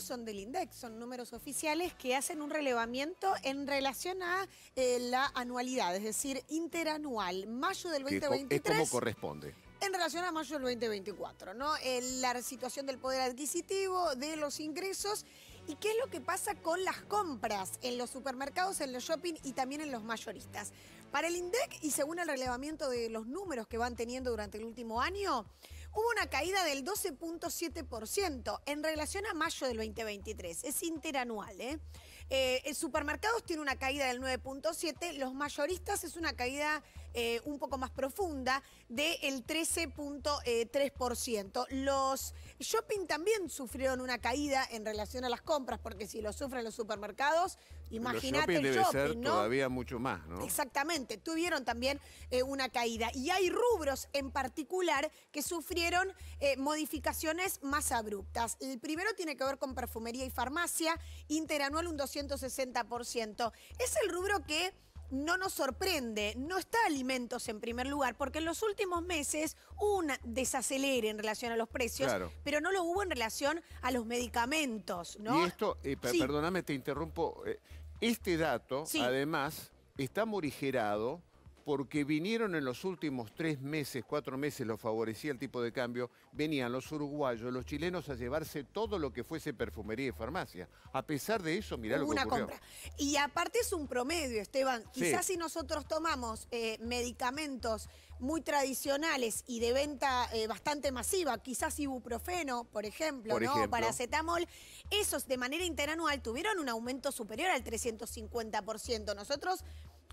son del INDEC, son números oficiales que hacen un relevamiento en relación a eh, la anualidad, es decir, interanual, mayo del 2023. como corresponde en relación a mayo del 2024, ¿no? la situación del poder adquisitivo, de los ingresos y qué es lo que pasa con las compras en los supermercados, en los shopping y también en los mayoristas. Para el INDEC y según el relevamiento de los números que van teniendo durante el último año, hubo una caída del 12.7% en relación a mayo del 2023. Es interanual, ¿eh? Eh, supermercados tiene una caída del 9.7, los mayoristas es una caída eh, un poco más profunda del 13.3%. Los shopping también sufrieron una caída en relación a las compras, porque si lo sufren los supermercados, imagínate el shopping, debe ser todavía mucho más, ¿no? Exactamente, tuvieron también eh, una caída. Y hay rubros en particular que sufrieron eh, modificaciones más abruptas. El primero tiene que ver con perfumería y farmacia, interanual un 200%. 160%. Es el rubro que no nos sorprende, no está alimentos en primer lugar, porque en los últimos meses hubo un desacelere en relación a los precios, pero no lo hubo en relación a los medicamentos, ¿no? Y esto, eh, perdóname, te interrumpo, eh, este dato, además, está morigerado porque vinieron en los últimos tres meses, cuatro meses, lo favorecía el tipo de cambio, venían los uruguayos, los chilenos a llevarse todo lo que fuese perfumería y farmacia. A pesar de eso, mirá lo que una compra. Y aparte es un promedio, Esteban. Quizás si nosotros tomamos eh, medicamentos muy tradicionales y de venta eh, bastante masiva, quizás ibuprofeno, por ejemplo, ¿no? paracetamol, esos de manera interanual tuvieron un aumento superior al 350%. Nosotros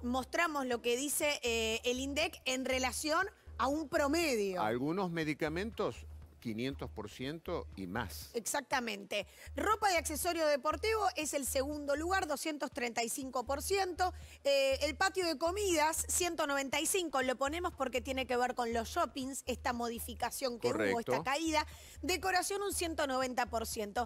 mostramos lo que dice eh, el INDEC en relación a un promedio. Algunos medicamentos 500% y más. Exactamente. Ropa de accesorio deportivo es el segundo lugar, 235%. Eh, el patio de comidas, 195. Lo ponemos porque tiene que ver con los shoppings, esta modificación que hubo, esta caída. Decoración, un 190%.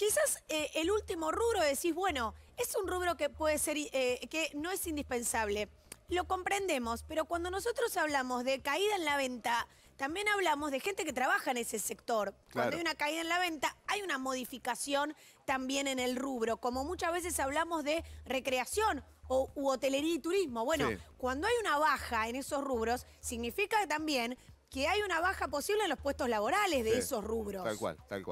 Quizás eh, el último rubro decís, bueno, es un rubro que puede ser, eh, que no es indispensable. Lo comprendemos, pero cuando nosotros hablamos de caída en la venta, también hablamos de gente que trabaja en ese sector. Cuando hay una caída en la venta, hay una modificación también en el rubro, como muchas veces hablamos de recreación o, u hotelería y turismo. Bueno, cuando hay una baja en esos rubros, significa también que hay una baja posible en los puestos laborales de esos rubros. Tal cual, tal cual.